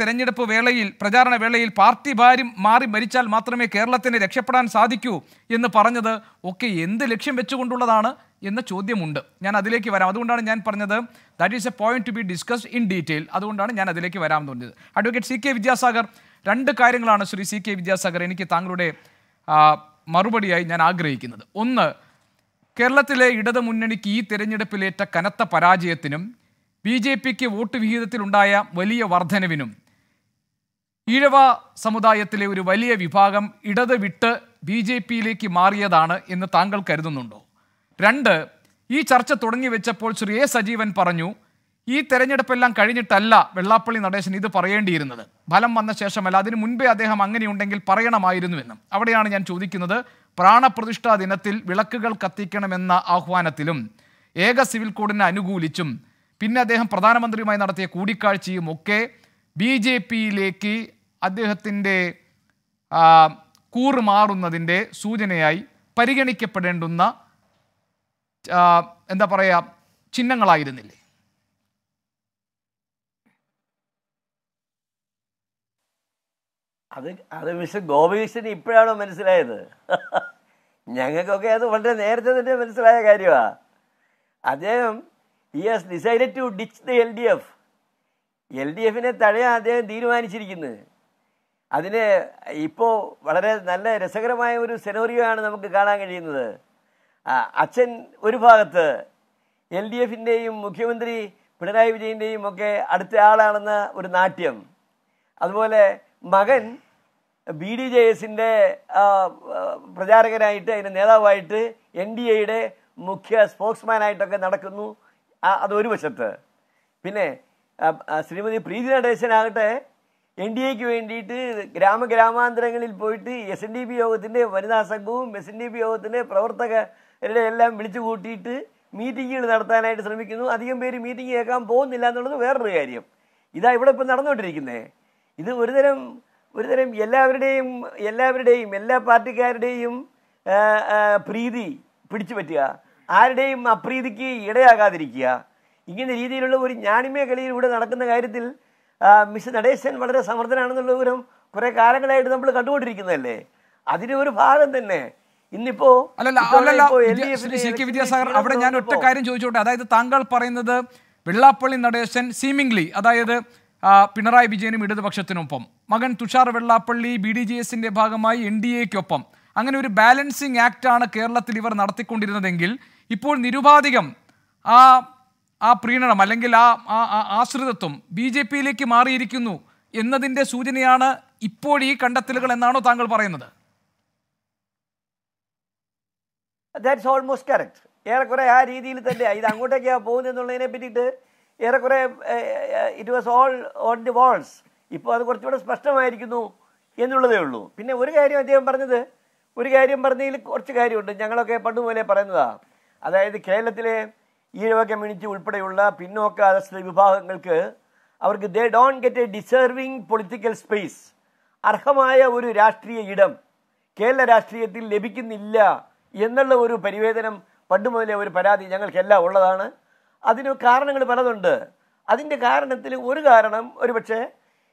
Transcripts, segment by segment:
തെരഞ്ഞെടുപ്പ് വേളയിൽ പ്രചാരണ വേളയിൽ പാർട്ടി ഭാരം മാറി മരിച്ചാൽ മാത്രമേ കേരളത്തിന് രക്ഷപ്പെടാൻ സാധിക്കൂ എന്ന് പറഞ്ഞത് ഒക്കെ എന്ത് ലക്ഷ്യം വെച്ചുകൊണ്ടുള്ളതാണ് എന്ന ചോദ്യമുണ്ട് ഞാൻ അതിലേക്ക് വരാം അതുകൊണ്ടാണ് ഞാൻ പറഞ്ഞത് that is a point to be discussed in detail അതുകൊണ്ടാണ് ഞാൻ അതിലേക്ക് വരാമെന്ന് പറഞ്ഞത് അഡ്വക്കേറ്റ് സി കെ വിദ്യാസാഗർ രണ്ട് കാര്യങ്ങളാണ് ശ്രീ സി കെ വിദ്യാസാഗർ എനിക്ക് താങ്കളുടെ മറുപടിയായി ഞാൻ ആഗ്രഹിക്കുന്നത് ഒന്ന് കേരളത്തിലെ ഇടതുമുന്നണിക്ക് ഈ തിരഞ്ഞെടുപ്പിലേറ്റ കനത്ത പരാജയത്തിനും ബി ജെ പിക്ക് വോട്ട് വിഹിതത്തിലുണ്ടായ വലിയ വർധനവിനും ഈഴവ സമുദായത്തിലെ ഒരു വലിയ വിഭാഗം ഇടത് വിട്ട് ബി ജെ പിയിലേക്ക് മാറിയതാണ് എന്ന് താങ്കൾ കരുതുന്നുണ്ടോ രണ്ട് ഈ ചർച്ച തുടങ്ങി വെച്ചപ്പോൾ ശ്രീ എ സജീവൻ പറഞ്ഞു ഈ തെരഞ്ഞെടുപ്പെല്ലാം കഴിഞ്ഞിട്ടല്ല വെള്ളാപ്പള്ളി നടേശൻ ഇത് പറയേണ്ടിയിരുന്നത് ഫലം വന്ന ശേഷമല്ല അതിനു മുൻപേ അദ്ദേഹം അങ്ങനെയുണ്ടെങ്കിൽ പറയണമായിരുന്നുവെന്നും അവിടെയാണ് ഞാൻ ചോദിക്കുന്നത് പ്രാണപ്രതിഷ്ഠാ ദിനത്തിൽ വിളക്കുകൾ കത്തിക്കണമെന്ന ആഹ്വാനത്തിലും ഏക സിവിൽ കോഡിനെ അനുകൂലിച്ചും പിന്നെ അദ്ദേഹം പ്രധാനമന്ത്രിയുമായി നടത്തിയ കൂടിക്കാഴ്ചയും ഒക്കെ ബി ജെ പിയിലേക്ക് അദ്ദേഹത്തിൻ്റെ കൂറുമാറുന്നതിൻ്റെ സൂചനയായി പരിഗണിക്കപ്പെടേണ്ടുന്ന എന്താ പറയുക ചിഹ്നങ്ങളായിരുന്നില്ലേ അത് അത് മിസ്റ്റർ ഗോപകൃഷ്ണൻ ഇപ്പോഴാണോ മനസ്സിലായത് ഞങ്ങൾക്കൊക്കെ അത് വളരെ നേരത്തെ തന്നെ മനസ്സിലായ കാര്യമാണ് അദ്ദേഹം he has decided to ditch the L D F L D എഫിനെ തഴയാൻ അദ്ദേഹം തീരുമാനിച്ചിരിക്കുന്നത് അതിന് ഇപ്പോൾ വളരെ നല്ല രസകരമായ ഒരു സെനോറിയോ ആണ് നമുക്ക് കാണാൻ കഴിയുന്നത് അച്ഛൻ ഒരു ഭാഗത്ത് എൽ ഡി എഫിൻ്റെയും മുഖ്യമന്ത്രി പിണറായി വിജയൻ്റെയും ഒക്കെ അടുത്ത ആളാണെന്ന ഒരു നാട്യം അതുപോലെ മകൻ ബി ഡി ജെ എസിൻ്റെ പ്രചാരകനായിട്ട് അതിൻ്റെ നേതാവായിട്ട് എൻ ഡി എയുടെ മുഖ്യ സ്പോക്സ്മാനായിട്ടൊക്കെ നടക്കുന്നു അതൊരു വശത്ത് പിന്നെ ശ്രീമതി പ്രീതി നടേശനാകട്ടെ എൻ ഡി എക്ക് വേണ്ടിയിട്ട് ഗ്രാമ ഗ്രാമാന്തരങ്ങളിൽ പോയിട്ട് എസ് എൻ ഡി പി യോഗത്തിൻ്റെ വനിതാ സംഘവും എസ് എൻ ഡി പി യോഗത്തിൻ്റെ പ്രവർത്തകരുടെ എല്ലാം വിളിച്ചു കൂട്ടിയിട്ട് മീറ്റിങ്ങുകൾ നടത്താനായിട്ട് ശ്രമിക്കുന്നു അധികം പേര് മീറ്റിംഗ് കേൾക്കാൻ പോകുന്നില്ല എന്നുള്ളത് വേറൊരു കാര്യം ഇതാ ഇവിടെ ഇപ്പം നടന്നുകൊണ്ടിരിക്കുന്നത് ഇത് ഒരുതരം ഒരുതരം എല്ലാവരുടെയും എല്ലാവരുടെയും എല്ലാ പാർട്ടിക്കാരുടെയും പ്രീതി പിടിച്ചു പറ്റുക ആരുടെയും അപ്രീതിക്ക് ഇടയാകാതിരിക്കുക ഇങ്ങനെ രീതിയിലുള്ള ഒരു ഞാണിമയ കളിയിലൂടെ നടക്കുന്ന കാര്യത്തിൽ മിസ്റ്റർ നടേശൻ വളരെ സമർത്ഥനാണെന്നുള്ള വിവരം കുറെ കാലങ്ങളായിട്ട് നമ്മൾ കണ്ടുകൊണ്ടിരിക്കുന്നതല്ലേ അതിന് ഒരു ഭാഗം തന്നെ ഇന്നിപ്പോ വിദ്യാസാഗർ അവിടെ ഞാൻ ഒറ്റ കാര്യം ചോദിച്ചോട്ടെ അതായത് താങ്കൾ പറയുന്നത് വെള്ളാപ്പള്ളി നടേശൻ സീമിംഗ്ലി അതായത് പിണറായി വിജയനും ഇടതുപക്ഷത്തിനൊപ്പം മകൻ Thushar Vellappally B D J എസിന്റെ ഭാഗമായി എൻ ഡി എക്കൊപ്പം അങ്ങനെ ഒരു ബാലൻസിങ് ആണ് കേരളത്തിൽ ഇവർ നടത്തിക്കൊണ്ടിരുന്നതെങ്കിൽ ഇപ്പോൾ നിരുപാധികം ആ ആ പ്രീണനം അല്ലെങ്കിൽ ആ ആശ്രിതത്വം ബി ജെ പിയിലേക്ക് മാറിയിരിക്കുന്നു എന്നതിൻ്റെ സൂചനയാണ് ഇപ്പോൾ ഈ കണ്ടെത്തലുകൾ എന്നാണോ താങ്കൾ പറയുന്നത് ദാറ്റ്സ് ഓൾമോസ്റ്റ് കറക്റ്റ് ഏറെക്കുറെ ആ രീതിയിൽ തന്നെ ഇത് അങ്ങോട്ടേക്കാണ് എന്നുള്ളതിനെ പറ്റിയിട്ട് ഏറെക്കുറെ it was all on the walls ഇപ്പോൾ അത് കുറച്ചുകൂടെ സ്പഷ്ടമായിരിക്കുന്നു എന്നുള്ളതേ ഉള്ളൂ പിന്നെ ഒരു കാര്യം അദ്ദേഹം പറഞ്ഞത് ഒരു കാര്യം പറഞ്ഞതിൽ കുറച്ച് കാര്യമുണ്ട് ഞങ്ങളൊക്കെ പണ്ടുപോലെ പറയുന്നതാണ് അതായത് കേരളത്തിലെ ഈഴവ കമ്മ്യൂണിറ്റി ഉൾപ്പെടെയുള്ള പിന്നോക്ക അറസ്റ്റ് വിഭാഗങ്ങൾക്ക് അവർക്ക് they don't get a deserving political space അർഹമായ ഒരു രാഷ്ട്രീയ ഇടം കേരള രാഷ്ട്രീയത്തിൽ ലഭിക്കുന്നില്ല എന്നുള്ള ഒരു പരിവേദനം പണ്ട് മുതലേ ഒരു പരാതി ഞങ്ങൾക്കെല്ലാം ഉള്ളതാണ് അതിന് കാരണങ്ങൾ പലതുണ്ട് അതിൻ്റെ കാരണത്തിൽ ഒരു കാരണം പക്ഷേ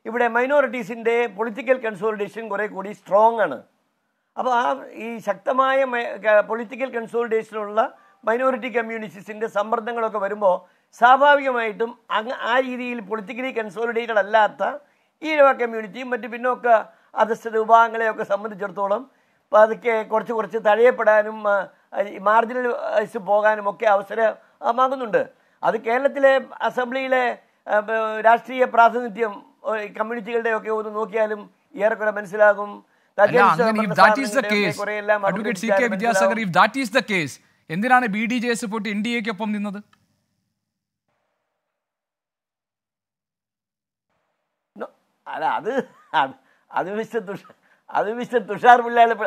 ഇവിടെ മൈനോറിറ്റീസിൻ്റെ പൊളിറ്റിക്കൽ കൺസോളിഡേഷൻ കുറേ കൂടി സ്ട്രോങ് ആണ് അപ്പോൾ ആ ഈ ശക്തമായ പൊളിറ്റിക്കൽ കൺസോളിഡേഷനുള്ള മൈനോറിറ്റി കമ്മ്യൂണിറ്റീസിൻ്റെ സമ്മർദ്ദങ്ങളൊക്കെ വരുമ്പോൾ സ്വാഭാവികമായിട്ടും അങ്ങ് ആ രീതിയിൽ പൊളിറ്റിക്കലി കൺസോളിഡേറ്റഡ് അല്ലാത്ത ഈഴവ കമ്മ്യൂണിറ്റിയും മറ്റ് പിന്നോക്ക അധിഷ്ഠിത വിഭാഗങ്ങളെയൊക്കെ സംബന്ധിച്ചിടത്തോളം അതൊക്കെ കുറച്ച് കുറച്ച് തഴയപ്പെടാനും മാർജിനലൈസ് പോകാനും ഒക്കെ അവസരമാകുന്നുണ്ട് അത് കേരളത്തിലെ അസംബ്ലിയിലെ രാഷ്ട്രീയ പ്രാതിനിധ്യം ഒക്കെ ഒന്ന് നോക്കിയാലും ഏറെക്കുറെ മനസ്സിലാകും that is the case advocate C K Vidyasagar if that is the case എന്തിനാണ് ബി ഡി ജെ എസ് പോയിട്ട് എൻ ഡി എക്കൊപ്പം നിന്നത് അല്ല അത് അത് മിസ്റ്റർ തുഷാർ അത് മിസ്റ്റർ തുഷാർ പിള്ളയുടെ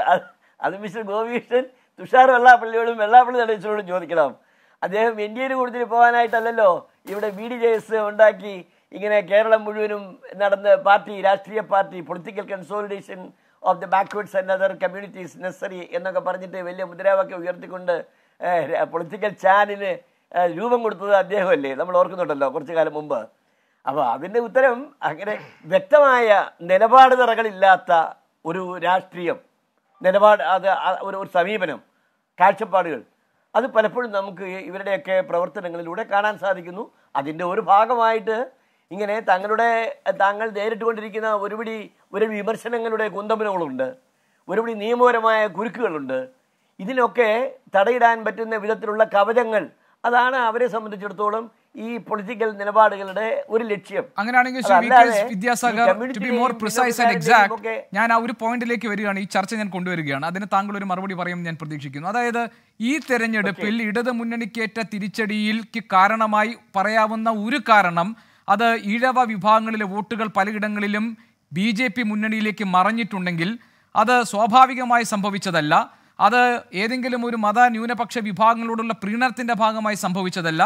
അത് മിസ്റ്റർ ഗോപികൃഷ്ണൻ തുഷാർ വെള്ളാപ്പള്ളിയോടും വെള്ളാപ്പള്ളി നടേശനോടും ചോദിക്കണം അദ്ദേഹം എൻ ഡി എന് കൂടുതൽ പോകാനായിട്ടല്ലല്ലോ ഇവിടെ ബി ഡി ജെ എസ് ഉണ്ടാക്കി ഇങ്ങനെ കേരളം മുഴുവനും നടന്ന പാർട്ടി രാഷ്ട്രീയ party political consolidation of the backwards and other communities necessary എന്നൊക്കെ പറഞ്ഞിട്ട് വലിയ മുദ്രാവാക്യം ഉയർത്തിക്കൊണ്ട് പൊളിറ്റിക്കൽ ചാനലിന് രൂപം കൊടുത്തത് അദ്ദേഹമല്ലേ നമ്മൾ ഓർക്കുന്നുണ്ടല്ലോ കുറച്ചു കാലം മുമ്പ് അപ്പോൾ അതിൻ്റെ ഉത്തരം അങ്ങനെ വ്യക്തമായ നിലപാട് നിറകളില്ലാത്ത ഒരു രാഷ്ട്രീയം നിലപാട് അത് ഒരു ഒരു സമീപനം കാഴ്ചപ്പാടുകൾ അത് പലപ്പോഴും നമുക്ക് ഇവരുടെയൊക്കെ പ്രവർത്തനങ്ങളിലൂടെ കാണാൻ സാധിക്കുന്നു അതിൻ്റെ ഒരു ഭാഗമായിട്ട് ഇങ്ങനെ തങ്ങളുടെ താങ്കൾ നേരിട്ടുകൊണ്ടിരിക്കുന്ന ഒരുപിടി ഒരു വിമർശനങ്ങളുടെ കുന്തമനങ്ങളുണ്ട് ഒരുപിടി നിയമപരമായ കുരുക്കുകളുണ്ട് ഇതിനൊക്കെ തടയിടാൻ പറ്റുന്ന വിധത്തിലുള്ള കവചങ്ങൾ അതാണ് അവരെ സംബന്ധിച്ചിടത്തോളം ഈ പൊളിറ്റിക്കൽ നിലപാടുകളുടെ ഒരു ലക്ഷ്യം അങ്ങനെയാണെങ്കിൽ ഞാൻ ആ ഒരു പോയിന്റിലേക്ക് വരികയാണ് ഈ ചർച്ച ഞാൻ കൊണ്ടുവരികയാണ് അതിന് താങ്കൾ ഒരു മറുപടി പറയും ഞാൻ പ്രതീക്ഷിക്കുന്നു അതായത് ഈ തെരഞ്ഞെടുപ്പിൽ ഇടത് മുന്നണിക്കേറ്റ തിരിച്ചടിയിൽക്ക് കാരണമായി പറയാവുന്ന ഒരു കാരണം അത് ഇഴവ വിഭാഗങ്ങളിലെ വോട്ടുകൾ പലയിടങ്ങളിലും ബി മുന്നണിയിലേക്ക് മറഞ്ഞിട്ടുണ്ടെങ്കിൽ അത് സ്വാഭാവികമായി സംഭവിച്ചതല്ല അത് ഏതെങ്കിലും ഒരു മത ന്യൂനപക്ഷ വിഭാഗങ്ങളോടുള്ള പ്രീണനത്തിൻ്റെ ഭാഗമായി സംഭവിച്ചതല്ല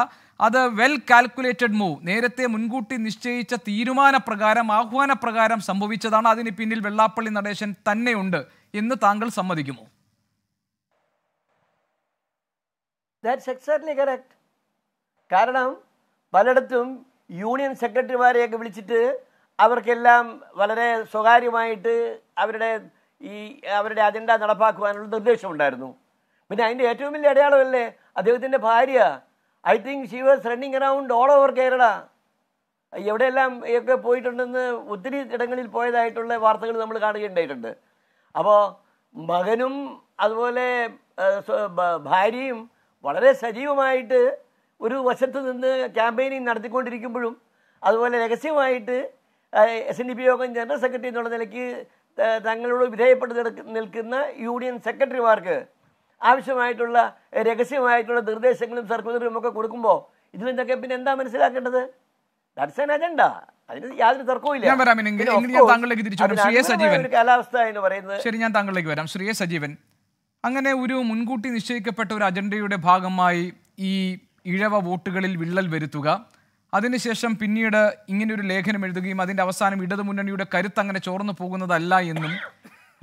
അത് വെൽ കാൽക്കുലേറ്റഡ് മൂവ് നേരത്തെ മുൻകൂട്ടി നിശ്ചയിച്ച തീരുമാനപ്രകാരം ആഹ്വാനപ്രകാരം സംഭവിച്ചതാണ് അതിന് പിന്നിൽ വെള്ളാപ്പള്ളി നടേശൻ തന്നെയുണ്ട് എന്ന് താങ്കൾ സമ്മതിക്കുമോ കാരണം പലയിടത്തും യൂണിയൻ സെക്രട്ടറിമാരെയൊക്കെ വിളിച്ചിട്ട് അവർക്കെല്ലാം വളരെ സ്വകാര്യമായിട്ട് അവരുടെ ഈ അവരുടെ അജണ്ട നടപ്പാക്കുവാനുള്ള നിർദ്ദേശമുണ്ടായിരുന്നു പിന്നെ അതിൻ്റെ ഏറ്റവും വലിയ അടയാളമല്ലേ അദ്ദേഹത്തിൻ്റെ ഭാര്യ I think she was running around all over Kerala എവിടെയെല്ലാം ഒക്കെ പോയിട്ടുണ്ടെന്ന് ഒത്തിരി ഇടങ്ങളിൽ പോയതായിട്ടുള്ള വാർത്തകൾ നമ്മൾ കാണുകയുണ്ടായിട്ടുണ്ട് അപ്പോൾ മകനും അതുപോലെ ഭാര്യയും വളരെ സജീവമായിട്ട് ഒരു വശത്ത് നിന്ന് ക്യാമ്പയിനിങ് നടത്തിക്കൊണ്ടിരിക്കുമ്പോഴും അതുപോലെ രഹസ്യമായിട്ട് എസ് എൻ ഡി പി യോഗം ജനറൽ സെക്രട്ടറി എന്നുള്ള നിലയ്ക്ക് തങ്ങളോട് വിധേയപ്പെട്ട് നിൽക്കുന്ന യൂണിയൻ സെക്രട്ടറിമാർക്ക് ആവശ്യമായിട്ടുള്ള രഹസ്യമായിട്ടുള്ള നിർദ്ദേശങ്ങളും സർക്കുലറും ഒക്കെ കൊടുക്കുമ്പോൾ ഇതിൽ നിന്നൊക്കെ പിന്നെ എന്താ മനസ്സിലാക്കേണ്ടത് ദാറ്റ്സ് ആൻ അജണ്ട അതിന് യാതൊരു തർക്കവും കാലാവസ്ഥ എന്ന് പറയുന്നത് ശരി ഞാൻ താങ്കളിലേക്ക് വരാം ശ്രീ സജീവൻ അങ്ങനെ ഒരു മുൻകൂട്ടി നിശ്ചയിക്കപ്പെട്ട ഒരു അജണ്ടയുടെ ഭാഗമായി ഈ ഇഴവ വോട്ടുകളിൽ വിള്ളൽ വരുത്തുക അതിനുശേഷം പിന്നീട് ഇങ്ങനെയൊരു ലേഖനം എഴുതുകയും അതിൻ്റെ അവസാനം ഇടതു മുന്നണിയുടെ കരുത്ത് അങ്ങനെ ചോർന്നു പോകുന്നതല്ല എന്നും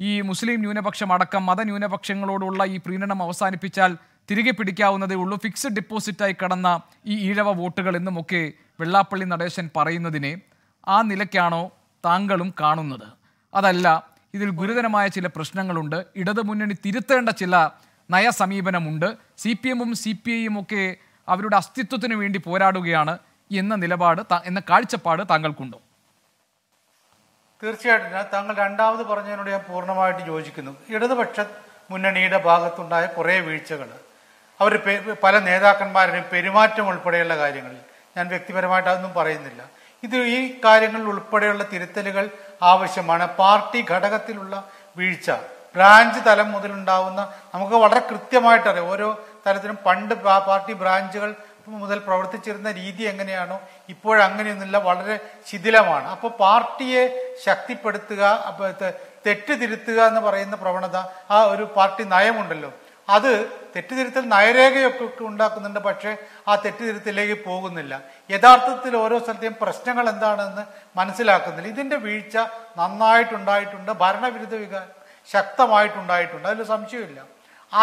ഈ മുസ്ലിം ന്യൂനപക്ഷം അടക്കം മത ന്യൂനപക്ഷങ്ങളോടുള്ള ഈ പ്രീണനം അവസാനിപ്പിച്ചാൽ തിരികെ പിടിക്കാവുന്നതേ ഉള്ളൂ ഫിക്സ്ഡ് ഡിപ്പോസിറ്റായി കടന്ന ഈ ഈഴവ വോട്ടുകൾ എന്നുമൊക്കെ വെള്ളാപ്പള്ളി നടേശൻ പറയുന്നതിനെ ആ നിലയ്ക്കാണോ താങ്കളും കാണുന്നത് അതല്ല ഇതിൽ ഗുരുതരമായ ചില പ്രശ്നങ്ങളുണ്ട് ഇടതു മുന്നണി തിരുത്തേണ്ട ചില നയസമീപനമുണ്ട് സി പി എമ്മും സി പി ഐയും ഒക്കെ അവരുടെ അസ്തിത്വത്തിന് വേണ്ടി പോരാടുകയാണ് എന്ന നിലപാട് എന്ന കാഴ്ചപ്പാട് താങ്കൾക്കുണ്ടോ തീർച്ചയായിട്ടും ഞാൻ താങ്കൾ രണ്ടാമത് പറഞ്ഞതിനോട് ഞാൻ പൂർണ്ണമായിട്ട് യോജിക്കുന്നു ഇടതുപക്ഷ മുന്നണിയുടെ ഭാഗത്തുണ്ടായ കുറേ വീഴ്ചകൾ അവർ പല നേതാക്കന്മാരുടെയും പെരുമാറ്റം ഉൾപ്പെടെയുള്ള കാര്യങ്ങളിൽ ഞാൻ വ്യക്തിപരമായിട്ട് അതൊന്നും പറയുന്നില്ല ഇത് ഈ കാര്യങ്ങളിൽ ഉൾപ്പെടെയുള്ള തിരുത്തലുകൾ ആവശ്യമാണ് പാർട്ടി ഘടകത്തിലുള്ള വീഴ്ച ബ്രാഞ്ച് തലം മുതലുണ്ടാവുന്ന നമുക്ക് വളരെ കൃത്യമായിട്ടറിയാം ഓരോ തലത്തിലും പണ്ട് പാർട്ടി ബ്രാഞ്ചുകൾ മുതൽ പ്രവർത്തിച്ചിരുന്ന രീതി എങ്ങനെയാണോ ഇപ്പോഴങ്ങനെയൊന്നുമില്ല വളരെ ശിഥിലമാണ് അപ്പോൾ പാർട്ടിയെ ശക്തിപ്പെടുത്തുക തെറ്റ് തിരുത്തുക എന്ന് പറയുന്ന പ്രവണത ആ ഒരു പാർട്ടി നയമുണ്ടല്ലോ അത് തെറ്റുതിരുത്തൽ നയരേഖയൊക്കെ ഉണ്ടാക്കുന്നുണ്ട് പക്ഷേ ആ തെറ്റുതിരുത്തിലേക്ക് പോകുന്നില്ല യഥാർത്ഥത്തിൽ ഓരോ സ്ഥലത്തെയും പ്രശ്നങ്ങൾ എന്താണെന്ന് മനസ്സിലാക്കുന്നില്ല ഇതിൻ്റെ വീഴ്ച നന്നായിട്ടുണ്ടായിട്ടുണ്ട് ഭരണവിരുദ്ധ വികാരം ശക്തമായിട്ടുണ്ടായിട്ടുണ്ട് അതിൽ സംശയമില്ല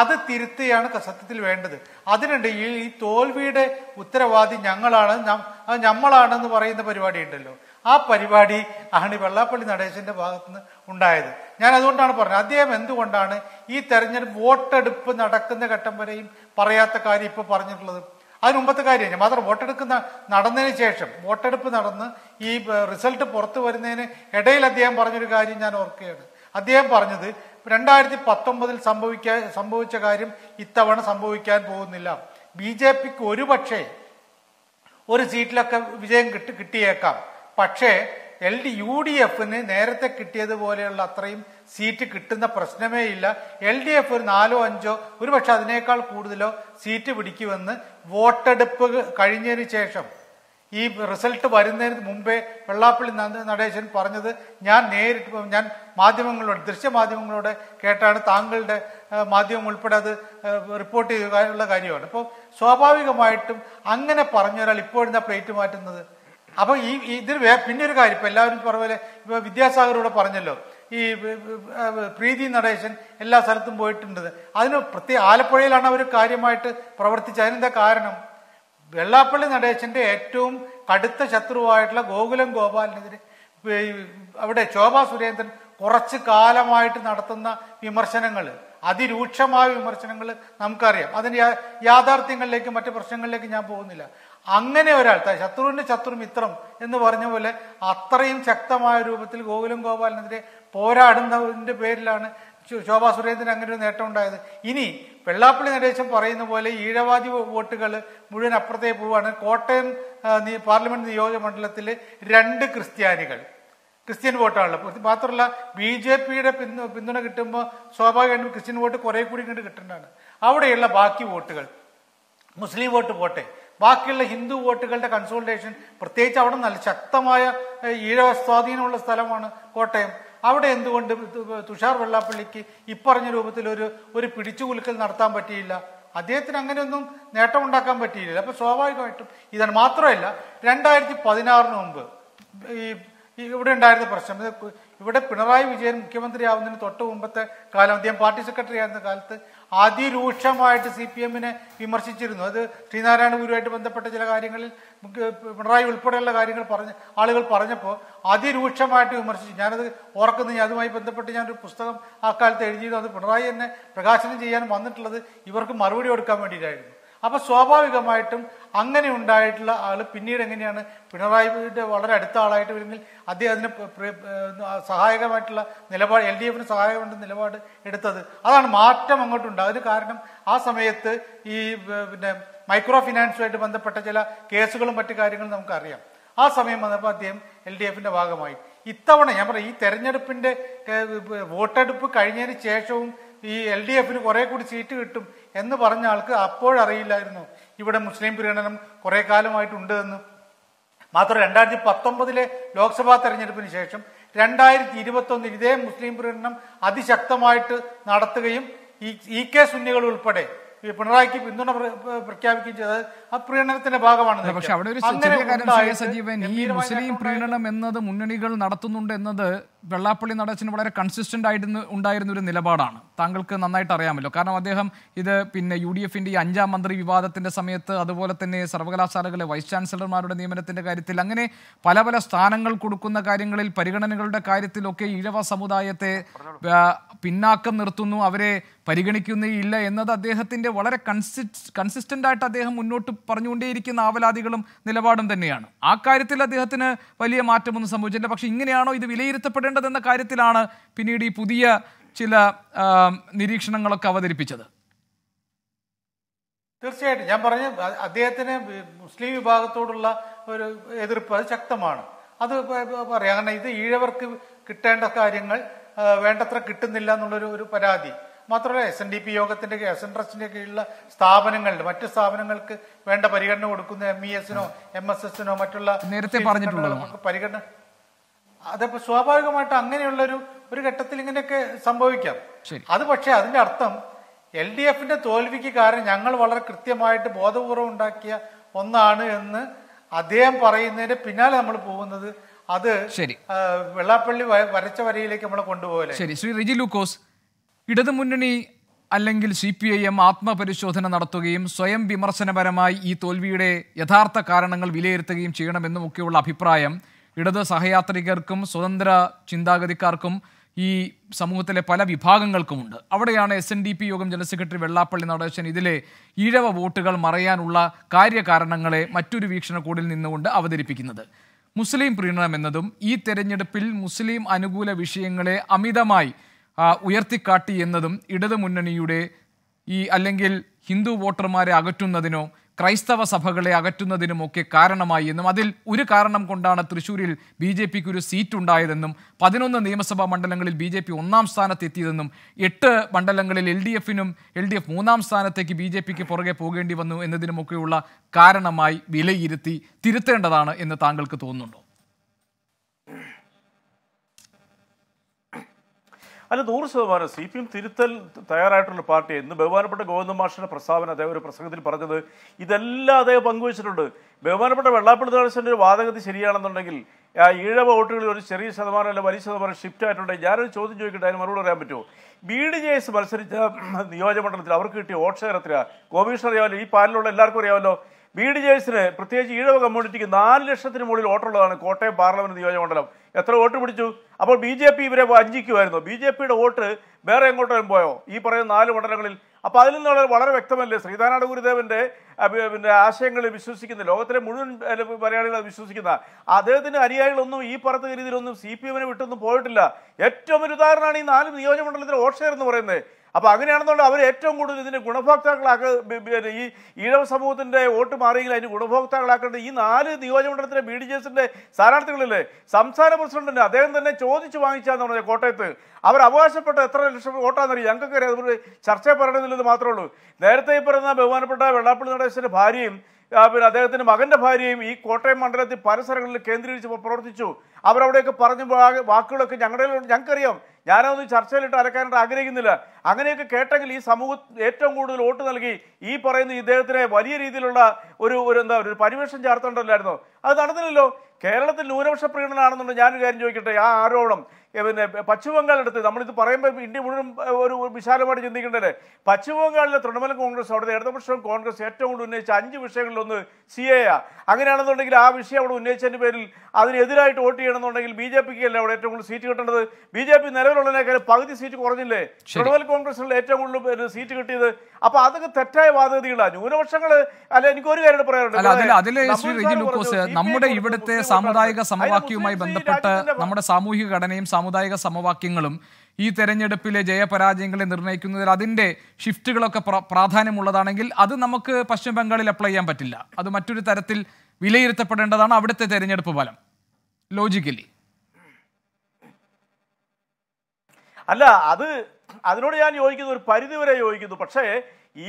അത് തിരുത്തുകയാണ് സത്യത്തിൽ വേണ്ടത് അതിനുണ്ട് ഈ ഈ തോൽവിയുടെ ഉത്തരവാദി ഞങ്ങളാണ് അത് ഞമ്മളാണെന്ന് പറയുന്ന പരിപാടി ഉണ്ടല്ലോ ആ പരിപാടി ആണ് വെള്ളാപ്പള്ളി നടേശന്റെ ഭാഗത്ത് നിന്ന് ഉണ്ടായത് ഞാൻ അതുകൊണ്ടാണ് പറഞ്ഞത് അദ്ദേഹം എന്തുകൊണ്ടാണ് ഈ തെരഞ്ഞെടുപ്പ് വോട്ടെടുപ്പ് നടക്കുന്ന ഘട്ടം വരെയും പറയാത്ത കാര്യം ഇപ്പൊ പറഞ്ഞിട്ടുള്ളത് അതിന് മുമ്പത്തെ കാര്യമാണ് മാത്രം വോട്ടെടുക്കുന്ന നടന്നതിന് ശേഷം വോട്ടെടുപ്പ് നടന്ന് ഈ റിസൾട്ട് പുറത്തു വരുന്നതിന് ഇടയിൽ അദ്ദേഹം പറഞ്ഞൊരു കാര്യം ഞാൻ ഓർക്കുകയാണ് അദ്ദേഹം പറഞ്ഞത് രണ്ടായിരത്തി പത്തൊമ്പതിൽ സംഭവിക്കാൻ സംഭവിച്ച കാര്യം ഇത്തവണ സംഭവിക്കാൻ പോകുന്നില്ല ബി ജെ പിക്ക് ഒരു പക്ഷേ ഒരു സീറ്റിലൊക്കെ വിജയം കിട്ടി കിട്ടിയേക്കാം പക്ഷേ എൽ ഡി യു ഡി എഫിന് നേരത്തെ കിട്ടിയതുപോലെയുള്ള അത്രയും സീറ്റ് കിട്ടുന്ന പ്രശ്നമേ ഇല്ല എൽ ഡി എഫ് ഒരു നാലോ അഞ്ചോ ഒരു പക്ഷെ അതിനേക്കാൾ കൂടുതലോ സീറ്റ് പിടിക്കുമെന്ന് വോട്ടെടുപ്പ് കഴിഞ്ഞതിന് ശേഷം ഈ റിസൾട്ട് വരുന്നതിന് മുമ്പേ വെള്ളാപ്പള്ളി നടേശൻ പറഞ്ഞത് ഞാൻ നേരിട്ട് ഞാൻ മാധ്യമങ്ങളോട് ദൃശ്യമാധ്യമങ്ങളോട് കേട്ടാണ് താങ്കളുടെ മാധ്യമം ഉൾപ്പെടെ അത് റിപ്പോർട്ട് ചെയ്യാനുള്ള കാര്യമാണ് അപ്പോൾ സ്വാഭാവികമായിട്ടും അങ്ങനെ പറഞ്ഞൊരാൾ ഇപ്പോഴെന്താ പ്ലേറ്റ് മാറ്റുന്നത് അപ്പോൾ ഈ ഇതിൽ പിന്നെ ഒരു കാര്യം ഇപ്പം എല്ലാവരും പറഞ്ഞപോലെ ഇപ്പോൾ വിദ്യാസാഗറൂടെ പറഞ്ഞല്ലോ ഈ പ്രീതി നടേശൻ എല്ലാ സ്ഥലത്തും പോയിട്ടുണ്ട് അതിന് പ്രത്യേക ആലപ്പുഴയിലാണ് അവർ കാര്യമായിട്ട് പ്രവർത്തിച്ചത് അതിനെന്താ കാരണം വെള്ളാപ്പള്ളി നടേശന്റെ ഏറ്റവും കടുത്ത ശത്രുവായിട്ടുള്ള ഗോകുലം ഗോപാലിനെതിരെ അവിടെ ശോഭാ സുരേന്ദ്രൻ കുറച്ച് കാലമായിട്ട് നടത്തുന്ന വിമർശനങ്ങൾ അതിരൂക്ഷമായ വിമർശനങ്ങൾ നമുക്കറിയാം അതിന് യാഥാർത്ഥ്യങ്ങളിലേക്ക് മറ്റ് പ്രശ്നങ്ങളിലേക്ക് ഞാൻ പോകുന്നില്ല അങ്ങനെ ഒരാൾ ശത്രുവിന്റെ ശത്രു മിത്രം എന്ന് പറഞ്ഞ പോലെ അത്രയും ശക്തമായ രൂപത്തിൽ ഗോകുലം ഗോപാലിനെതിരെ പോരാടുന്നതിന്റെ പേരിലാണ് ശോഭാ സുരേന്ദ്രൻ അങ്ങനെ ഒരു നേട്ടം ഉണ്ടായത് ഇനി വെള്ളാപ്പള്ളി നടേശൻ പറയുന്ന പോലെ ഈഴവാദി വോട്ടുകൾ മുഴുവൻ അപ്പുറത്തേക്ക് പോവുകയാണ് കോട്ടയം പാർലമെന്റ് നിയോജക മണ്ഡലത്തിൽ രണ്ട് ക്രിസ്ത്യാനികൾ ക്രിസ്ത്യൻ വോട്ടാണല്ലോ മാത്രമല്ല ബി ജെ പിയുടെ പിന്തു പിന്തുണ കിട്ടുമ്പോൾ സ്വാഭാവികമായിട്ടും ക്രിസ്ത്യൻ വോട്ട് കുറെ കൂടി ഇങ്ങോട്ട് കിട്ടേണ്ടതാണ് അവിടെയുള്ള ബാക്കി വോട്ടുകൾ മുസ്ലിം വോട്ട് പോട്ടെ ബാക്കിയുള്ള ഹിന്ദു വോട്ടുകളുടെ കൺസോൾട്ടേഷൻ പ്രത്യേകിച്ച് അവിടെ നല്ല ശക്തമായ ഈഴവ സ്വാധീനമുള്ള സ്ഥലമാണ് കോട്ടയം അവിടെ എന്തുകൊണ്ട് തുഷാർ വെള്ളാപ്പള്ളിക്ക് ഇപ്പറഞ്ഞ രൂപത്തിൽ ഒരു ഒരു പിടിച്ചുകുലുക്കൽ നടത്താൻ പറ്റിയില്ല അദ്ദേഹത്തിന് അങ്ങനെയൊന്നും നേട്ടം ഉണ്ടാക്കാൻ പറ്റിയില്ല അപ്പോൾ സ്വാഭാവികമായിട്ടും ഇതാണ് മാത്രമല്ല രണ്ടായിരത്തി പതിനാറിന് മുമ്പ് ഈ ഇവിടെ ഉണ്ടായിരുന്ന പ്രശ്നം ഇവിടെ പിണറായി വിജയൻ ആവുന്നതിന് തൊട്ട് മുമ്പത്തെ കാലം അദ്ദേഹം പാർട്ടി സെക്രട്ടറി ആയിരുന്ന കാലത്ത് അതിരൂക്ഷമായിട്ട് സി പി എമ്മിനെ വിമർശിച്ചിരുന്നു അത് ശ്രീനാരായണ ഗുരുവായിട്ട് ബന്ധപ്പെട്ട ചില കാര്യങ്ങളിൽ പിണറായി ഉൾപ്പെടെയുള്ള കാര്യങ്ങൾ പറഞ്ഞ ആളുകൾ പറഞ്ഞപ്പോൾ അതിരൂക്ഷമായിട്ട് വിമർശിച്ചു ഞാനത് ഓർക്കുന്നു ഞാൻ അതുമായി ബന്ധപ്പെട്ട് ഞാനൊരു പുസ്തകം ആ കാലത്ത് എഴുതിയിരുന്നു അത് പിണറായി തന്നെ പ്രകാശനം ചെയ്യാൻ വന്നിട്ടുള്ളത് ഇവർക്ക് മറുപടി കൊടുക്കാൻ വേണ്ടിയിട്ടായിരുന്നു അപ്പോൾ സ്വാഭാവികമായിട്ടും അങ്ങനെ ഉണ്ടായിട്ടുള്ള ആള് പിന്നീട് എങ്ങനെയാണ് പിണറായിയുടെ വളരെ അടുത്ത ആളായിട്ട് വരുമെങ്കിൽ അദ്ദേഹം അതിന് സഹായകമായിട്ടുള്ള നിലപാട് എൽ ഡി എഫിന് സഹായകമായിട്ട് നിലപാട് എടുത്തത് അതാണ് മാറ്റം അങ്ങോട്ടുണ്ട് അതിന് കാരണം ആ സമയത്ത് ഈ പിന്നെ മൈക്രോ ഫിനാൻസുമായിട്ട് ബന്ധപ്പെട്ട ചില കേസുകളും മറ്റു കാര്യങ്ങളും നമുക്കറിയാം ആ സമയം വന്നപ്പോൾ അദ്ദേഹം എൽ ഡി എഫിന്റെ ഭാഗമായി ഇത്തവണ ഞാൻ പറയാം ഈ തെരഞ്ഞെടുപ്പിന്റെ വോട്ടെടുപ്പ് കഴിഞ്ഞതിന് ശേഷവും ഈ എൽ ഡി എഫിന് കുറെ കൂടി സീറ്റ് കിട്ടും എന്ന് പറഞ്ഞ ആൾക്ക് അപ്പോഴറിയില്ലായിരുന്നു ഇവിടെ മുസ്ലിം പ്രീണനം കുറെ കാലമായിട്ടുണ്ട് എന്ന് മാത്രം രണ്ടായിരത്തി പത്തൊമ്പതിലെ ലോക്സഭാ തെരഞ്ഞെടുപ്പിന് ശേഷം രണ്ടായിരത്തി ഇരുപത്തൊന്നിൽ ഇതേ മുസ്ലിം പ്രീണനം അതിശക്തമായിട്ട് നടത്തുകയും ഈ ഇ കെ സുന്നികൾ ഉൾപ്പെടെ പിണറായിക്ക് പിന്തുണ പ്രഖ്യാപിക്കുകയും ചെയ്തത് ആ പ്രീണനത്തിന്റെ ഭാഗമാണ് പക്ഷെ അവിടെ ഒരു സജീവൻ ഈ മുസ്ലിം പ്രീണനം എന്നത് മുന്നണികൾ നടത്തുന്നുണ്ട് എന്നത് വെള്ളാപ്പള്ളി നടേശന് വളരെ കൺസിസ്റ്റൻ്റ് ആയിരുന്നു ഉണ്ടായിരുന്ന ഒരു നിലപാടാണ് താങ്കൾക്ക് നന്നായിട്ട് അറിയാമല്ലോ കാരണം അദ്ദേഹം ഇത് പിന്നെ യു ഡി എഫിൻ്റെ ഈ അഞ്ചാം മന്ത്രി വിവാദത്തിൻ്റെ സമയത്ത് അതുപോലെ തന്നെ സർവകലാശാലകളിലെ വൈസ് ചാൻസലർമാരുടെ നിയമനത്തിൻ്റെ കാര്യത്തിൽ അങ്ങനെ പല പല സ്ഥാനങ്ങൾ കൊടുക്കുന്ന കാര്യങ്ങളിൽ പരിഗണനകളുടെ കാര്യത്തിലൊക്കെ ഇഴവ സമുദായത്തെ പിന്നാക്കം നിർത്തുന്നു അവരെ പരിഗണിക്കുന്നില്ല എന്നത് അദ്ദേഹത്തിൻ്റെ വളരെ കൺസിസ് കൺസിസ്റ്റൻ്റായിട്ട് ആയിട്ട് അദ്ദേഹം മുന്നോട്ട് പറഞ്ഞുകൊണ്ടേയിരിക്കുന്ന ആവലാദികളും നിലപാടും തന്നെയാണ് ആ കാര്യത്തിൽ അദ്ദേഹത്തിന് വലിയ മാറ്റമൊന്നും സംഭവിച്ചില്ല പക്ഷേ ഇങ്ങനെയാണോ ഇത് വിലയിരുത്തപ്പെടേണ്ടത് ചെയ്യേണ്ടതെന്ന കാര്യത്തിലാണ് പിന്നീട് ഈ പുതിയ ചില നിരീക്ഷണങ്ങളൊക്കെ അവതരിപ്പിച്ചത് തീർച്ചയായിട്ടും ഞാൻ പറഞ്ഞു അദ്ദേഹത്തിന് മുസ്ലിം വിഭാഗത്തോടുള്ള ഒരു എതിർപ്പ് അത് ശക്തമാണ് അത് പറയാം കാരണം ഇത് ഈഴവർക്ക് കിട്ടേണ്ട കാര്യങ്ങൾ വേണ്ടത്ര കിട്ടുന്നില്ല എന്നുള്ളൊരു ഒരു പരാതി മാത്രമല്ല എസ് എൻ ഡി പി യോഗത്തിന്റെ എസ് എൻ ട്രസ്റ്റിന്റെ കീഴിലുള്ള സ്ഥാപനങ്ങളിൽ മറ്റു സ്ഥാപനങ്ങൾക്ക് വേണ്ട പരിഗണന കൊടുക്കുന്ന എം ഇ എസിനോ എം എസ് എസിനോ മറ്റുള്ള നേരത്തെ പറഞ്ഞിട്ടുള്ള പരിഗണന അതപ്പോ സ്വാഭാവികമായിട്ട് അങ്ങനെയുള്ളൊരു ഒരു ഘട്ടത്തിൽ ഇങ്ങനെയൊക്കെ സംഭവിക്കാം അത് പക്ഷേ അതിന്റെ അർത്ഥം എൽ ഡി എഫിന്റെ തോൽവിക്ക് കാരണം ഞങ്ങൾ വളരെ കൃത്യമായിട്ട് ബോധപൂർവം ഉണ്ടാക്കിയ ഒന്നാണ് എന്ന് അദ്ദേഹം പറയുന്നതിന് പിന്നാലെ നമ്മൾ പോകുന്നത് അത് ശരി വെള്ളാപ്പള്ളി വരച്ച വരയിലേക്ക് നമ്മളെ കൊണ്ടുപോകലെ ശരി ശ്രീ റിജി ലൂക്കോസ് ഇടതുമുന്നണി അല്ലെങ്കിൽ സി പി ഐ എം ആത്മപരിശോധന നടത്തുകയും സ്വയം വിമർശനപരമായി ഈ തോൽവിയുടെ യഥാർത്ഥ കാരണങ്ങൾ വിലയിരുത്തുകയും ചെയ്യണമെന്നും ഒക്കെയുള്ള അഭിപ്രായം ഇടത് സഹയാത്രികർക്കും സ്വതന്ത്ര ചിന്താഗതിക്കാർക്കും ഈ സമൂഹത്തിലെ പല വിഭാഗങ്ങൾക്കുമുണ്ട് അവിടെയാണ് എസ് എൻ ഡി പി യോഗം ജനറൽ സെക്രട്ടറി വെള്ളാപ്പള്ളി നടേശൻ ഇതിലെ ഈഴവ വോട്ടുകൾ മറയാനുള്ള കാര്യകാരണങ്ങളെ മറ്റൊരു വീക്ഷണകോണിൽ നിന്നുകൊണ്ട് അവതരിപ്പിക്കുന്നത് മുസ്ലിം പ്രീണനം എന്നതും ഈ തെരഞ്ഞെടുപ്പിൽ മുസ്ലിം അനുകൂല വിഷയങ്ങളെ അമിതമായി ഉയർത്തിക്കാട്ടി എന്നതും ഇടതുമുന്നണിയുടെ ഈ അല്ലെങ്കിൽ ഹിന്ദു വോട്ടർമാരെ അകറ്റുന്നതിനോ ക്രൈസ്തവ സഭകളെ അകറ്റുന്നതിനുമൊക്കെ കാരണമായി എന്നും അതിൽ ഒരു കാരണം കൊണ്ടാണ് തൃശ്ശൂരിൽ ബി ജെ പിക്ക് ഒരു സീറ്റ് ഉണ്ടായതെന്നും പതിനൊന്ന് നിയമസഭാ മണ്ഡലങ്ങളിൽ ബി ജെ പി ഒന്നാം സ്ഥാനത്തെത്തിയതെന്നും എട്ട് മണ്ഡലങ്ങളിൽ എൽ ഡി എഫിനും എൽ ഡി എഫ് മൂന്നാം സ്ഥാനത്തേക്ക് ബി ജെ പിക്ക് പുറകെ പോകേണ്ടി വന്നു എന്നതിനുമൊക്കെയുള്ള കാരണമായി വിലയിരുത്തി തിരുത്തേണ്ടതാണ് എന്ന് താങ്കൾക്ക് തോന്നുന്നുണ്ടോ അല്ല നൂറ് ശതമാനം സി പി എം തിരുത്തൽ തയ്യാറായിട്ടുള്ള പാർട്ടി ഇന്ന് ബഹുമാനപ്പെട്ട ഗോവിന്ദ മാഷിന്റെ പ്രസ്താവന അദ്ദേഹം ഒരു പ്രസംഗത്തിൽ പറഞ്ഞത് ഇതെല്ലാം അദ്ദേഹം പങ്കുവച്ചിട്ടുണ്ട് ബഹുമാനപ്പെട്ട വെള്ളാപ്പള്ളി നടേശൻ്റെ ഒരു വാദഗതി ശരിയാണെന്നുണ്ടെങ്കിൽ ഈഴവ വോട്ടുകളിൽ ഒരു ചെറിയ ശതമാനം അല്ല വലിയ ശതമാനം ഷിഫ്റ്റ് ആയിട്ടുണ്ടെങ്കിൽ ഞാനൊരു ചോദ്യം ചോദിക്കട്ടെ അതിന് മറുപടി പറയാൻ പറ്റുമോ ബി ഡി ജെ എസ് മത്സരിച്ച നിയോജകമണ്ഡലത്തിൽ അവർക്ക് കിട്ടിയ വോട്ട് ശേഖരത്തിലാണ് കോമീഷണർ അറിയാമല്ലോ ഈ പാനലുള്ള എല്ലാവർക്കും അറിയാമല്ലോ ബി ഡി ജെസിന് പ്രത്യേകിച്ച് ഈഴവ കമ്മ്യൂണിറ്റിക്ക് നാല് ലക്ഷത്തിന് മുകളിൽ വോട്ടുള്ളതാണ് കോട്ടയം പാർലമെന്റ് നിയോജക മണ്ഡലം എത്ര വോട്ട് പിടിച്ചു അപ്പോൾ ബി ജെ പി ഇവരെ വഞ്ചിക്കുമായിരുന്നു ബി ജെ പിയുടെ വോട്ട് വേറെ എങ്ങോട്ടും പോയോ ഈ പറയുന്ന നാല് മണ്ഡലങ്ങളിൽ അപ്പോൾ അതിൽ നിന്നുള്ള വളരെ വ്യക്തമല്ലേ ശ്രീധാനാട് ഗുരുദേവൻ്റെ പിന്നെ ആശയങ്ങളിൽ വിശ്വസിക്കുന്ന ലോകത്തിലെ മുഴുവൻ മലയാളികൾ വിശ്വസിക്കുന്ന അദ്ദേഹത്തിൻ്റെ അരിയായികളൊന്നും ഈ പറഞ്ഞ രീതിയിലൊന്നും സി പി എമ്മിനെ വിട്ടൊന്നും പോയിട്ടില്ല ഏറ്റവും ഒരു ഉദാഹരണമാണ് ഈ നാല് നിയോജകമണ്ഡലത്തിലെ ഓട്ട് ഷെയർ എന്ന് പറയുന്നത് അപ്പോൾ അങ്ങനെയാണെന്നുണ്ടെങ്കിൽ അവർ ഏറ്റവും കൂടുതൽ ഇതിൻ്റെ ഗുണഭോക്താക്കളാക്ക ഈ ഈഴവ സമൂഹത്തിൻ്റെ വോട്ട് മാറിയെങ്കിൽ അതിന് ഗുണഭോക്താക്കളാക്കേണ്ട ഈ നാല് നിയോജകമണ്ഡലത്തിലെ ബി ഡി ജെ എസിൻ്റെ സ്ഥാനാർത്ഥികളില്ലേ സംസ്ഥാന പ്രസിഡന്റിന് അദ്ദേഹം തന്നെ ചോദിച്ചു വാങ്ങിച്ചാന്ന് പറഞ്ഞത് കോട്ടയത്ത് അവർ അവകാശപ്പെട്ട എത്ര ലക്ഷം വോട്ടാണെന്നറിയാം ഞങ്ങൾക്ക് അറിയാം അതുപോലെ ചർച്ച പറയണമെന്നില്ലെന്ന് മാത്രമേ ഉള്ളൂ നേരത്തെ പറയുന്ന ബഹുമാനപ്പെട്ട വെള്ളാപ്പള്ളി നടേശൻ്റെ ഭാര്യയും പിന്നെ അദ്ദേഹത്തിൻ്റെ മകൻ്റെ ഭാര്യയും ഈ കോട്ടയം മണ്ഡലത്തിൽ പരിസരങ്ങളിൽ കേന്ദ്രീകരിച്ച് പ്രവർത്തിച്ചു അവരവിടെയൊക്കെ പറഞ്ഞ വാക്കുകളൊക്കെ ഞങ്ങളുടെ ഞങ്ങൾക്കറിയാം ഞാനതൊന്നും ചർച്ചയിലിട്ട് അരക്കാനായിട്ട് ആഗ്രഹിക്കുന്നില്ല അങ്ങനെയൊക്കെ കേട്ടെങ്കിൽ ഈ സമൂഹം ഏറ്റവും കൂടുതൽ വോട്ട് നൽകി ഈ പറയുന്ന ഇദ്ദേഹത്തിനെ വലിയ രീതിയിലുള്ള ഒരു ഒരു എന്താ ഒരു പരിവേഷം ചേർത്തേണ്ടല്ലായിരുന്നോ അത് നടന്നില്ലല്ലോ കേരളത്തിൽ ന്യൂനപക്ഷ പ്രീണനാണെന്നുണ്ട് ഞാനൊരു കാര്യം ചോദിക്കട്ടെ ആ ആരോപണം പിന്നെ പശ്ചിമബംഗാൾ എടുത്ത് നമ്മളിത് പറയുമ്പോൾ ഇന്ത്യ മുഴുവൻ ഒരു വിശാലമായിട്ട് ചിന്തിക്കേണ്ടത് പശ്ചിമബംഗാളിലെ തൃണമൂൽ കോൺഗ്രസ് അവിടുത്തെ ഇടതുപക്ഷം കോൺഗ്രസ് ഏറ്റവും കൂടുതൽ ഉന്നയിച്ച അഞ്ച് വിഷയങ്ങളിലൊന്ന് സി എ ആ അങ്ങനെയാണെന്നുണ്ടെങ്കിൽ ആ വിഷയം അവിടെ ഉന്നയിച്ചതിൻ്റെ പേരിൽ അതിനെതിരായിട്ട് വോട്ട് ചെയ്യണമെന്നുണ്ടെങ്കിൽ ബി ജെ പിക്ക് അല്ലേ അവിടെ ഏറ്റവും കൂടുതൽ സീറ്റ് കിട്ടേണ്ടത് ബി ജെ പി നിലവിലുള്ളതിനേക്കാൾ പകുതി സീറ്റ് കുറഞ്ഞില്ലേ തൃണമൂൽ കോൺഗ്രസിൽ ഏറ്റവും കൂടുതൽ സീറ്റ് കിട്ടിയത് അപ്പൊ അതൊക്കെ തെറ്റായ വാദഗതികളാണ് ന്യൂനപക്ഷങ്ങൾ അല്ല എനിക്ക് ഒരു കാര്യം പറയാനുണ്ട് നമ്മുടെ ഇവിടുത്തെ സാമുദായിക സമവാക്യവുമായി ബന്ധപ്പെട്ട് നമ്മുടെ സാമൂഹിക ഘടനയും സാമുദായിക സമവാക്യങ്ങളും ഈ തെരഞ്ഞെടുപ്പിലെ ജയപരാജയങ്ങളെ നിർണ്ണയിക്കുന്നതിൽ അതിൻ്റെ ഷിഫ്റ്റുകളൊക്കെ പ്രാധാന്യമുള്ളതാണെങ്കിൽ അത് നമുക്ക് പശ്ചിമ ബംഗാളിൽ അപ്ലൈ ചെയ്യാൻ പറ്റില്ല അത് മറ്റൊരു തരത്തിൽ വിലയിരുത്തപ്പെടേണ്ടതാണ് അവിടുത്തെ തെരഞ്ഞെടുപ്പ് ഫലം ലോജിക്കലി അല്ല അത് അതിനോട് ഞാൻ യോജിക്കുന്നു ഒരു പരിധിവരെ യോജിക്കുന്നു പക്ഷേ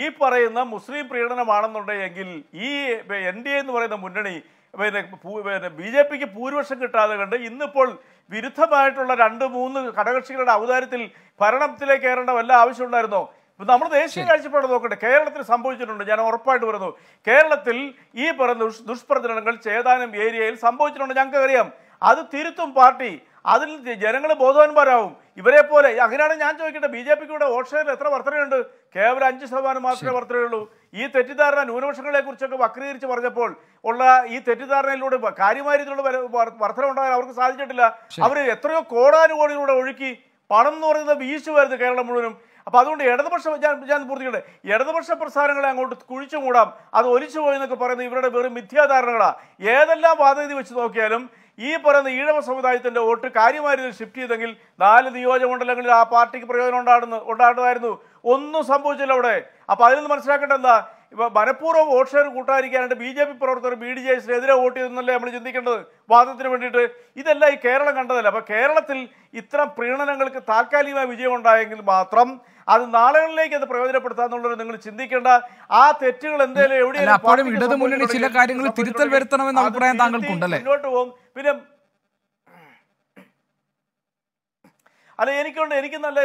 ഈ പറയുന്ന മുസ്ലിം പ്രീണനമാണെന്നുണ്ടെങ്കിൽ ഈ എൻ ഡി എ എന്ന് പറയുന്ന മുന്നണി പിന്നെ പിന്നെ ബി ജെ പിക്ക് ഭൂരിപക്ഷം കിട്ടാതെ കണ്ട് ഇന്നിപ്പോൾ വിരുദ്ധമായിട്ടുള്ള രണ്ട് മൂന്ന് ഘടകക്ഷികളുടെ ഔദാര്യത്തിൽ ഭരണത്തിലേക്ക് കയറേണ്ട വല്ല ആവശ്യമുണ്ടായിരുന്നോ നമ്മൾ ദേശീയ കാഴ്ചപ്പാട് നോക്കട്ടെ കേരളത്തിൽ സംഭവിച്ചിട്ടുണ്ട് ഞാൻ ഉറപ്പായിട്ട് പറയുന്നു കേരളത്തിൽ ഈ പറയുന്ന ദുഷ്പ്രചരണങ്ങൾ ചേതാനം ഏരിയയിൽ സംഭവിച്ചിട്ടുണ്ട് ഞങ്ങൾക്കറിയാം അത് തിരുത്തും പാർട്ടി അതിൽ ജനങ്ങൾ ബോധവാന്മാരാവും ഇവരെ പോലെ അങ്ങനെയാണ് ഞാൻ ചോദിക്കട്ടെ ബി ജെ പിക്ക് ഇവിടെ വോട്ട് ഷെയറിൽ എത്ര വർധനയുണ്ട് കേവലം അഞ്ച് ശതമാനം മാത്രമേ വർധനയുള്ളൂ ഈ തെറ്റിദ്ധാരണ ന്യൂനപക്ഷങ്ങളെ കുറിച്ചൊക്കെ വക്രീകരിച്ച് പറഞ്ഞപ്പോൾ ഉള്ള ഈ തെറ്റിദ്ധാരണയിലൂടെ കാര്യമായ രീതിയിലുള്ള വർധന ഉണ്ടാകാൻ അവർക്ക് സാധിച്ചിട്ടില്ല അവർ എത്രയോ കോടാനുകോടിയിലൂടെ ഒഴുക്കി പണം എന്ന് പറയുന്നത് വരുന്നത് കേരളം മുഴുവനും അപ്പോൾ അതുകൊണ്ട് ഇടതുപക്ഷ ഞാൻ ഞാൻ പൂർത്തിക്കട്ടെ ഇടതുപക്ഷ പ്രസ്ഥാനങ്ങളെ അങ്ങോട്ട് മൂടാം അത് ഒലിച്ചു പോയി എന്നൊക്കെ പറയുന്നത് ഇവരുടെ വെറും മിഥ്യാധാരണകളാണ് ഏതെല്ലാം വാദഗതി വെച്ച് നോക്കിയാലും ഈ പറയുന്ന ഈഴവ സമുദായത്തിൻ്റെ വോട്ട് കാര്യമായ രീതിയിൽ ഷിഫ്റ്റ് ചെയ്തെങ്കിൽ നാല് നിയോജകമണ്ഡലങ്ങളിൽ ആ പാർട്ടിക്ക് പ്രയോജനം ഉണ്ടാകുന്നു ഉണ്ടാകുന്നതായിരുന്നു ഒന്നും സംഭവിച്ചില്ല അവിടെ അപ്പോൾ അതിൽ നിന്ന് മനസ്സിലാക്കേണ്ട എന്താ ഇപ്പൊ മനഃപൂർവ്വം വോട്ട് ഷെയർ കൂട്ടാതിരിക്കാനായിട്ട് ബി ജെ പി പ്രവർത്തകർ ബി ഡി ജെ വോട്ട് ചെയ്തെന്നല്ലേ നമ്മൾ ചിന്തിക്കേണ്ടത് വാദത്തിന് വേണ്ടിയിട്ട് ഇതെല്ലാം ഈ കേരളം കണ്ടതല്ല അപ്പോൾ കേരളത്തിൽ ഇത്തരം പ്രീണനങ്ങൾക്ക് താൽക്കാലികമായ ഉണ്ടായെങ്കിൽ മാത്രം അത് നാളുകളിലേക്ക് അത് എന്നുള്ളത് നിങ്ങൾ ചിന്തിക്കേണ്ട ആ തെറ്റുകൾ എന്തെങ്കിലും ഇടതുമുന്നണി ചില കാര്യങ്ങൾ തിരുത്തൽ വരുത്തണമെന്ന് അഭിപ്രായം താങ്കൾക്കുണ്ടല്ലേ മുന്നോട്ട് പോകും പിന്നെ അല്ല എനിക്കുണ്ട് എനിക്ക് നല്ല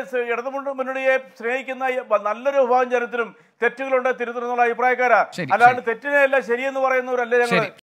മുണ്ട് മുന്നണിയെ സ്നേഹിക്കുന്ന നല്ലൊരു വിഭാഗം ജനത്തിലും തെറ്റുകളുണ്ട് തിരുത്തുന്നുള്ള അഭിപ്രായക്കാരാ അല്ലാണ്ട് തെറ്റിനെയല്ല ശരിയെന്ന് പറയുന്നവരല്ലേ ഞങ്ങൾ